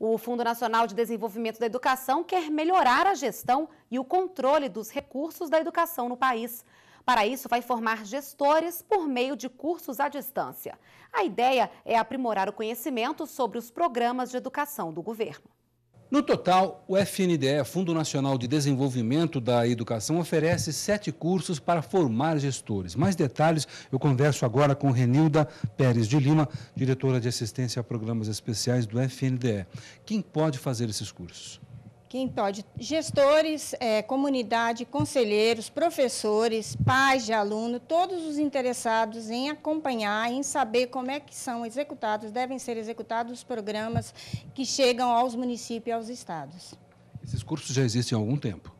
O Fundo Nacional de Desenvolvimento da Educação quer melhorar a gestão e o controle dos recursos da educação no país. Para isso, vai formar gestores por meio de cursos à distância. A ideia é aprimorar o conhecimento sobre os programas de educação do governo. No total, o FNDE, Fundo Nacional de Desenvolvimento da Educação, oferece sete cursos para formar gestores. Mais detalhes eu converso agora com Renilda Pérez de Lima, diretora de assistência a programas especiais do FNDE. Quem pode fazer esses cursos? quem pode, gestores, é, comunidade, conselheiros, professores, pais de aluno, todos os interessados em acompanhar, em saber como é que são executados, devem ser executados os programas que chegam aos municípios e aos estados. Esses cursos já existem há algum tempo?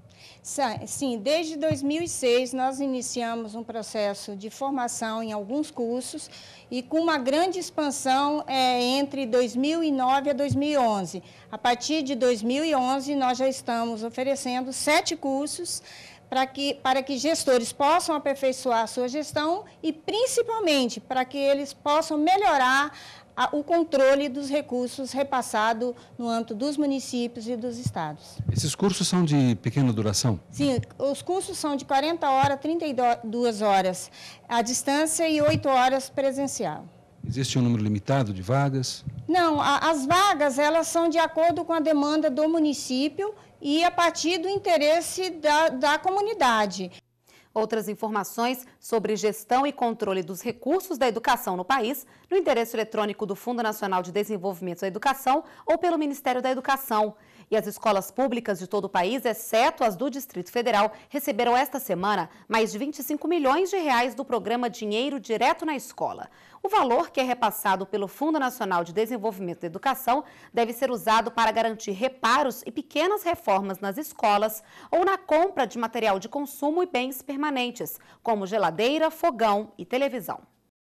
Sim, desde 2006 nós iniciamos um processo de formação em alguns cursos e com uma grande expansão é, entre 2009 a 2011. A partir de 2011 nós já estamos oferecendo sete cursos para que, para que gestores possam aperfeiçoar a sua gestão e, principalmente, para que eles possam melhorar a, o controle dos recursos repassado no âmbito dos municípios e dos estados. Esses cursos são de pequena duração? Sim, os cursos são de 40 horas, 32 horas à distância e 8 horas presencial. Existe um número limitado de vagas? Não, a, as vagas elas são de acordo com a demanda do município e a partir do interesse da, da comunidade. Outras informações sobre gestão e controle dos recursos da educação no país no endereço eletrônico do Fundo Nacional de Desenvolvimento da Educação ou pelo Ministério da Educação. E as escolas públicas de todo o país, exceto as do Distrito Federal, receberam esta semana mais de 25 milhões de reais do programa Dinheiro Direto na Escola. O valor que é repassado pelo Fundo Nacional de Desenvolvimento da Educação deve ser usado para garantir reparos e pequenas reformas nas escolas ou na compra de material de consumo e bens permanentes permanentes, como geladeira, fogão e televisão.